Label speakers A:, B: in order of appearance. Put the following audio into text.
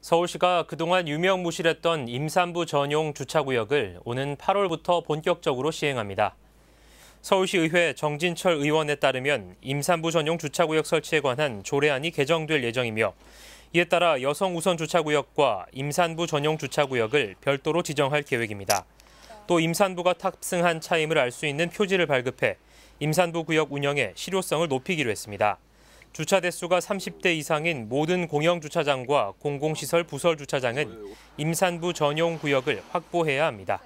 A: 서울시가 그동안 유명무실했던 임산부 전용 주차구역을 오는 8월부터 본격적으로 시행합니다. 서울시의회 정진철 의원에 따르면 임산부 전용 주차구역 설치에 관한 조례안이 개정될 예정이며 이에 따라 여성 우선 주차구역과 임산부 전용 주차구역을 별도로 지정할 계획입니다. 또 임산부가 탑승한 차임을 알 수 있는 표지를 발급해 임산부 구역 운영의 실효성을 높이기로 했습니다. 주차 대수가 30대 이상인 모든 공영 주차장과 공공시설 부설 주차장은 임산부 전용 구역을 확보해야 합니다.